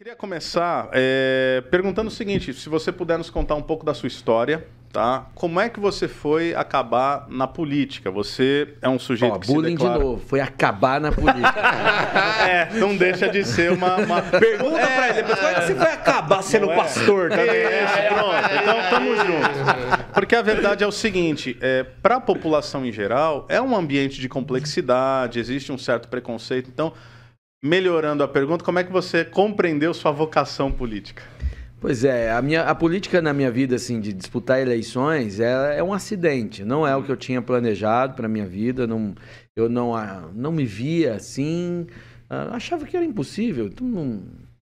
Queria começar é, perguntando o seguinte: se você puder nos contar um pouco da sua história, tá? Como é que você foi acabar na política? Você é um sujeito Ó, que bullying se declara... de novo, foi acabar na política. é, não deixa de ser uma... uma... Pergunta é, pra ele, depois como é que você foi acabar sendo é? pastor? tá Também? É, é, pronto, então tamo junto. Porque a verdade é o seguinte, é, para a população em geral, é um ambiente de complexidade, existe um certo preconceito, então melhorando a pergunta, como é que você compreendeu sua vocação política? Pois é, a, minha, a política na minha vida, assim, de disputar eleições, é, é um acidente. Não é o que eu tinha planejado para minha vida. Não, eu não, não me via assim. Ah, achava que era impossível. Então, não,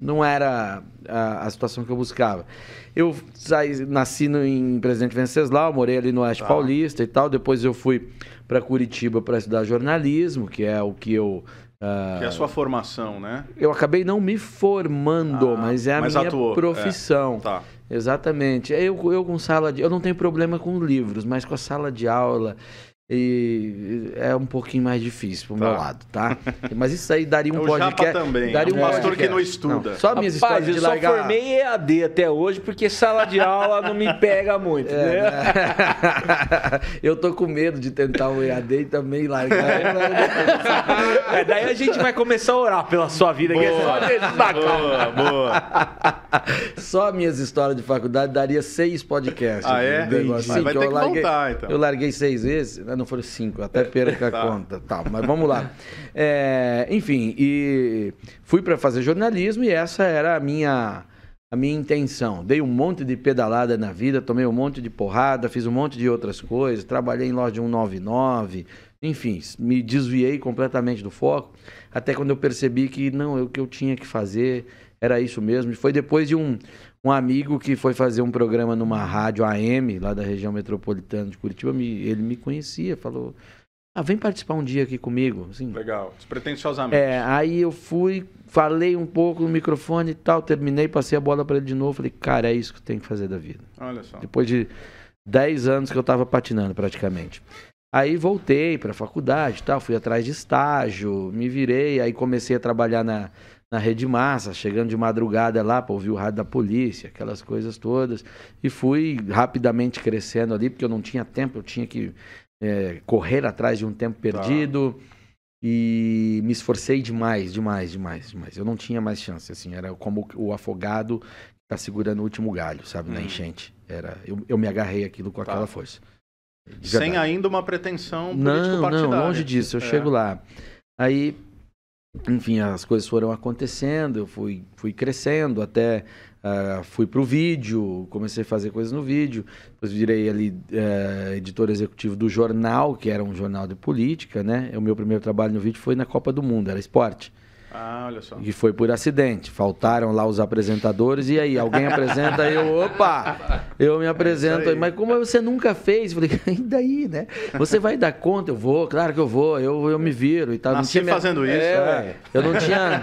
não era a, a, situação que eu buscava. Eu saí, nasci no, em Presidente Venceslau, morei ali no Oeste tá. Paulista e tal. Depois eu fui para Curitiba para estudar jornalismo, que é o que eu Uh, que é a sua formação, né? Eu acabei não me formando, ah, mas é a mas minha atuou. É. profissão. É, tá. Exatamente. Eu, eu com sala de. Eu não tenho problema com livros, mas com a sala de aula e é um pouquinho mais difícil pro tá. meu lado, tá? Mas isso aí daria é um podcast. também. Daria um é. pastor podcast. que não estuda. Não, só minhas Rapaz, histórias de largar... eu só formei EAD até hoje porque sala de aula não me pega muito, é, né? né? eu tô com medo de tentar o um EAD e também largar. É. é, daí a gente vai começar a orar pela sua vida. Boa, que é só boa, boa. Só minhas histórias de faculdade daria seis podcasts. Ah, é? Tipo assim, Mas vai ter que larguei, voltar, então. Eu larguei seis vezes, né? não foram cinco, até é, perca a tá. conta. Tá, mas vamos lá. É, enfim, e fui para fazer jornalismo e essa era a minha, a minha intenção. Dei um monte de pedalada na vida, tomei um monte de porrada, fiz um monte de outras coisas, trabalhei em loja de 199, enfim, me desviei completamente do foco, até quando eu percebi que não, é o que eu tinha que fazer era isso mesmo. E foi depois de um, um amigo que foi fazer um programa numa rádio AM, lá da região metropolitana de Curitiba, me, ele me conhecia, falou. Ah, vem participar um dia aqui comigo. Assim. Legal, despretensiosamente. É, aí eu fui, falei um pouco no microfone e tal, terminei, passei a bola para ele de novo. Falei, cara, é isso que tem que fazer da vida. Olha só. Depois de 10 anos que eu estava patinando praticamente. Aí voltei para a faculdade tal, fui atrás de estágio, me virei, aí comecei a trabalhar na, na Rede Massa, chegando de madrugada lá para ouvir o rádio da polícia, aquelas coisas todas. E fui rapidamente crescendo ali, porque eu não tinha tempo, eu tinha que é, correr atrás de um tempo tá. perdido. Tá. E me esforcei demais, demais, demais, demais. Eu não tinha mais chance, assim, era como o afogado que tá segurando o último galho, sabe, hum. na enchente. Era, eu, eu me agarrei aquilo com tá. aquela força. Sem ainda uma pretensão político-partidária. Não, não, longe disso, eu é. chego lá. Aí enfim, as coisas foram acontecendo, eu fui, fui crescendo, até uh, fui para o vídeo, comecei a fazer coisas no vídeo, depois virei ali uh, editor executivo do jornal, que era um jornal de política, né? O meu primeiro trabalho no vídeo foi na Copa do Mundo, era esporte. Ah, olha só. E foi por acidente. Faltaram lá os apresentadores e aí alguém apresenta e eu, opa, eu me é apresento, é mas como você nunca fez? Eu falei, e daí, né? Você vai dar conta? Eu vou, claro que eu vou, eu, eu me viro e tal. Nasci não fazendo minha... É, isso. É, eu, não tinha,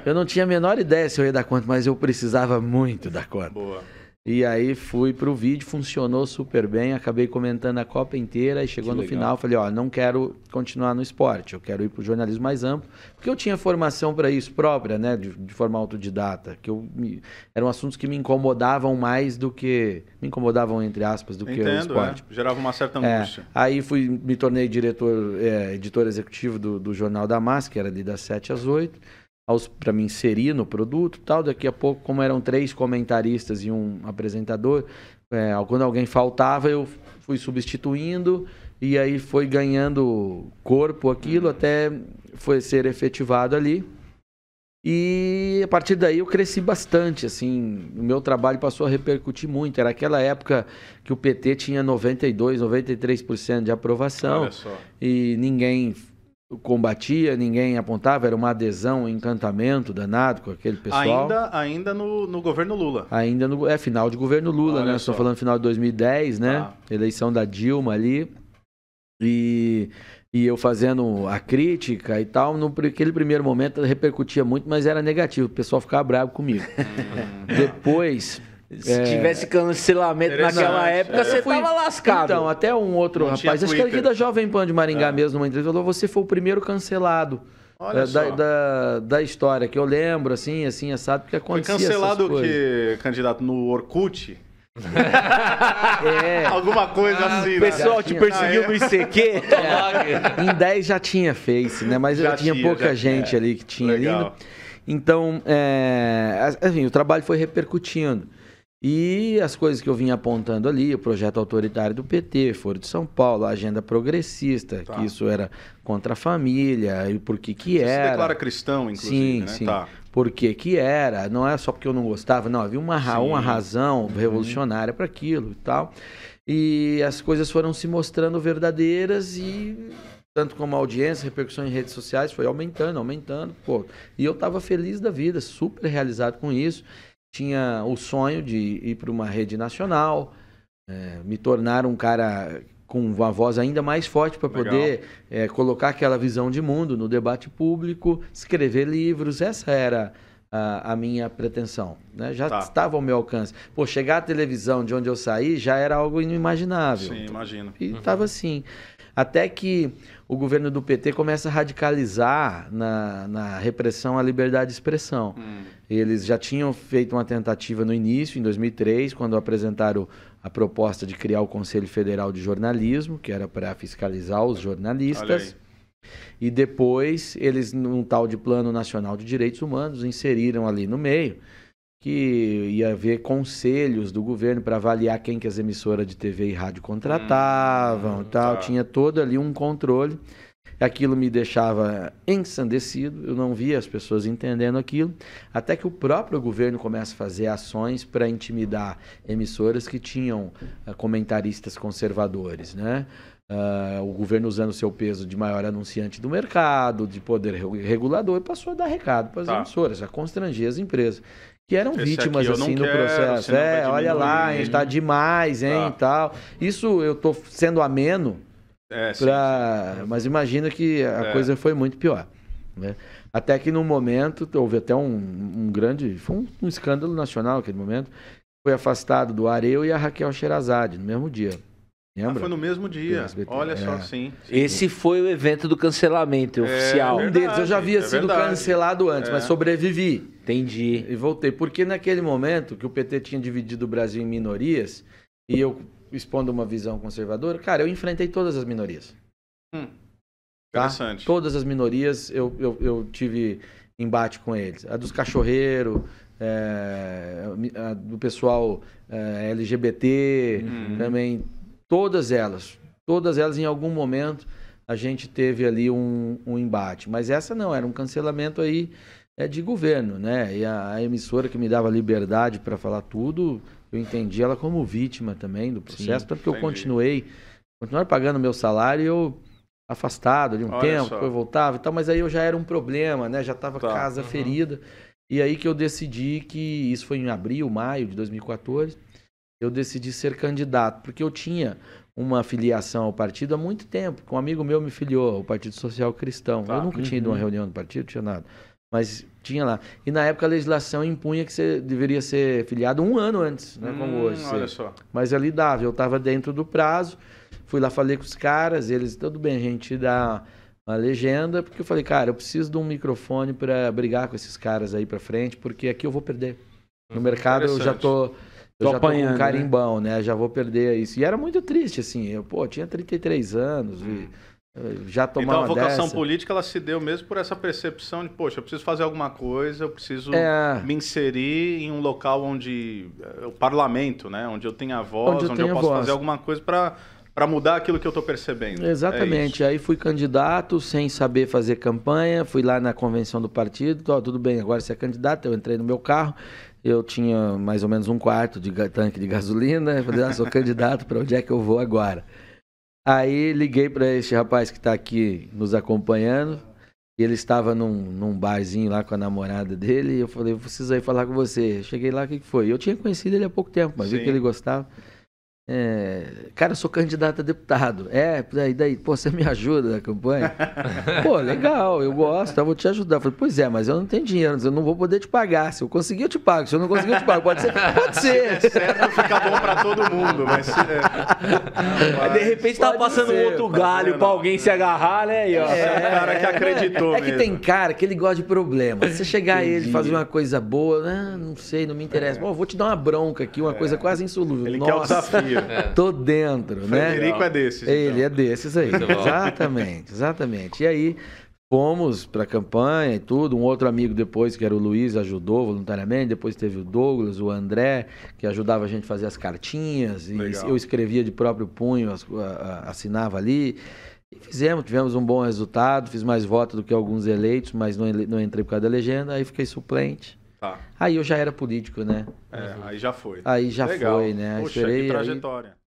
eu não tinha a menor ideia se eu ia dar conta, mas eu precisava muito dar conta. Boa. E aí fui pro vídeo, funcionou super bem, acabei comentando a Copa inteira e chegou que no legal. final, falei, ó, não quero continuar no esporte, eu quero ir pro jornalismo mais amplo, porque eu tinha formação para isso própria, né, de, de forma autodidata, que eu me, eram assuntos que me incomodavam mais do que me incomodavam entre aspas do Entendo, que o é. esporte. É. Gerava uma certa é. angústia. É, aí fui me tornei diretor, é, editor executivo do, do jornal da Máscara, ali das 7 às 8 para me inserir no produto tal. Daqui a pouco, como eram três comentaristas e um apresentador, é, quando alguém faltava, eu fui substituindo e aí foi ganhando corpo aquilo até foi ser efetivado ali. E a partir daí eu cresci bastante, assim, o meu trabalho passou a repercutir muito. Era aquela época que o PT tinha 92, 93% de aprovação e ninguém combatia, ninguém apontava, era uma adesão, um encantamento danado com aquele pessoal. Ainda, ainda no, no governo Lula. Ainda no é final de governo Lula, Olha né? Estou falando final de 2010, né? Ah. Eleição da Dilma ali. E, e eu fazendo a crítica e tal, naquele primeiro momento repercutia muito, mas era negativo, o pessoal ficava bravo comigo. Depois se é... tivesse cancelamento naquela é. época, é. você fui... tava lascado. Então, até um outro não rapaz, acho que era aqui da Jovem Pan de Maringá é. mesmo, numa entrevista, falou: você foi o primeiro cancelado. Olha da, só. Da, da história, que eu lembro, assim, assim, assado, porque aconteceu. Foi cancelado o que, candidato, no Orkut? é. Alguma coisa ah, assim. O né? pessoal né? te ah, perseguiu ah, é. no ICQ? É. Em 10 já tinha Face, né? Mas já, já tinha, tinha, pouca já gente tinha. ali que tinha Legal. lindo. Então, é, assim, o trabalho foi repercutindo. E as coisas que eu vinha apontando ali, o projeto autoritário do PT, Foro de São Paulo, a agenda progressista, tá. que isso era contra a família, e por que que Você era. Você se declara cristão, inclusive, sim, né? Sim. Tá. Por que que era, não é só porque eu não gostava, não, havia uma, ra uma razão uhum. revolucionária para aquilo e tal. E as coisas foram se mostrando verdadeiras e tanto como a audiência, repercussão em redes sociais foi aumentando, aumentando, pô. E eu estava feliz da vida, super realizado com isso tinha o sonho de ir para uma rede nacional, é, me tornar um cara com uma voz ainda mais forte para poder é, colocar aquela visão de mundo no debate público, escrever livros. Essa era a, minha pretensão. Né? Já tá. estava ao meu alcance. Pô, chegar à televisão de onde eu saí já era algo inimaginável. Sim, imagino. E estava uhum. assim. Até que o governo do PT começa a radicalizar na, na repressão à liberdade de expressão. Hum. Eles já tinham feito uma tentativa no início, em 2003, quando apresentaram a proposta de criar o Conselho Federal de Jornalismo, que era para fiscalizar os jornalistas. E depois eles, num tal de Plano Nacional de Direitos Humanos, inseriram ali no meio que ia haver conselhos do governo para avaliar quem que as emissoras de TV e rádio hum, contratavam hum, tal. Tá. Tinha todo ali um controle. Aquilo me deixava ensandecido, eu não via as pessoas entendendo aquilo, até que o próprio governo começa a fazer ações para intimidar emissoras que tinham ah, comentaristas conservadores, né? Uh, o governo usando seu peso de maior anunciante do mercado, de poder regulador, passou a dar recado para as tá. emissoras, a constranger as empresas, que eram Esse vítimas assim no processo. É, olha lá, gente está demais, hein, tá. tal. Isso eu estou sendo ameno, é, pra... sim, sim. mas imagina que a é. coisa foi muito pior. Né? Até que no momento, houve até um, um grande, foi um, um, escândalo nacional aquele momento, foi afastado do Areu e a Raquel Sherazade no mesmo dia. Ah, Lembra? Ah, foi no mesmo dia. Olha é. só, sim, sim, Esse foi o evento do cancelamento é oficial. um deles. Eu já havia é sido verdade. cancelado antes, é. mas sobrevivi. Entendi. E voltei. Porque naquele momento que o PT tinha dividido o Brasil em minorias, e eu expondo uma visão conservadora, cara, eu enfrentei todas as minorias. Hum, tá? interessante. Tá? Todas as minorias eu, eu, eu, tive embate com eles. A dos cachorreiros, eh, a do pessoal eh, LGBT, uhum. também Todas elas. Todas elas, em algum momento, a gente teve ali um, um embate. Mas essa não, era um cancelamento aí é de governo, né? E a, a emissora que me dava liberdade para falar tudo, eu entendi ela como vítima também do processo, Sim, que eu continuei, continuar pagando meu salário e eu afastado ali um Olha tempo, eu voltava e tal, mas aí eu já era um problema, né? Já estava tá, casa uhum. ferida. E aí que eu decidi que isso foi em abril, maio de 2014 eu decidi ser candidato, porque eu tinha uma filiação ao partido há muito tempo. Um amigo meu me filiou ao Partido Social Cristão. Tá. Eu ah, nunca uhum. tinha ido a uma uhum. reunião do partido, tinha nada. Mas tinha lá. E na época a legislação impunha que você deveria ser filiado um ano antes, né? Hum, como hoje. Olha só. Mas ali é dava, eu estava dentro do prazo. Fui lá, falei com os caras, eles, tudo bem, a gente dá uma legenda, porque eu falei, cara, eu preciso de um microfone para brigar com esses caras aí para frente, porque aqui eu vou perder. No hum, mercado eu já tô eu tô já apanhando, tô com um né? carimbão, né? né? Já vou perder isso. E era muito triste, assim. Eu, pô, tinha 33 anos e hum. já tomava Então a vocação dessa. política, ela se deu mesmo por essa percepção de, poxa, eu preciso fazer alguma coisa, eu preciso é... me inserir em um local onde... Eh, o parlamento, né? Onde eu tenho a voz, onde eu, onde eu posso voz. fazer alguma coisa para para mudar aquilo que eu estou percebendo. É Exatamente. É aí fui candidato sem saber fazer campanha, fui lá na convenção do partido, oh, tudo bem, agora você é candidato, eu entrei no meu carro, eu tinha mais ou menos um quarto de tanque de gasolina, eu falei, ah, sou candidato, para onde é que eu vou agora? Aí liguei para este rapaz que está aqui nos acompanhando, e ele estava num, num barzinho lá com a namorada dele, e eu falei, eu preciso aí falar com você. Cheguei lá, o que foi? Eu tinha conhecido ele há pouco tempo, mas Sim. vi que ele gostava. É, cara, eu sou candidato a deputado. É, daí, daí, pô, você me ajuda na campanha? pô, legal, eu gosto, eu vou te ajudar. Eu falei, pois é, mas eu não tenho dinheiro, eu não vou poder te pagar. Se eu conseguir, eu te pago. Se eu não conseguir, eu te pago. Pode ser? Pode ser. Se é certo, fica bom pra todo mundo, mas. É. Se... de repente tava tá passando ser, outro galho pra alguém se agarrar, né? E, ó, é, é o cara que acreditou. É, que mesmo. tem cara que ele gosta de problema. Se você chegar Entendi. a ele fazer uma coisa boa, né? Não sei, não me interessa. É. eu vou te dar uma bronca aqui, uma coisa quase insolúvel. Ele Nossa. quer o desafio. É. Tô dentro, Frederico né? é desses. Ele então. é desses aí. Exatamente, exatamente. E aí fomos para a campanha e tudo. Um outro amigo depois, que era o Luiz, ajudou voluntariamente. Depois teve o Douglas, o André, que ajudava a gente a fazer as cartinhas. Legal. eu escrevia de próprio punho, assinava ali. E fizemos, tivemos um bom resultado. Fiz mais votos do que alguns eleitos, mas não, não entrei por causa da legenda. Aí fiquei suplente. Tá. Aí eu já era político, né? É, aí já foi. Aí já Legal. foi, né? Poxa, Esperei, que trajetória. Aí...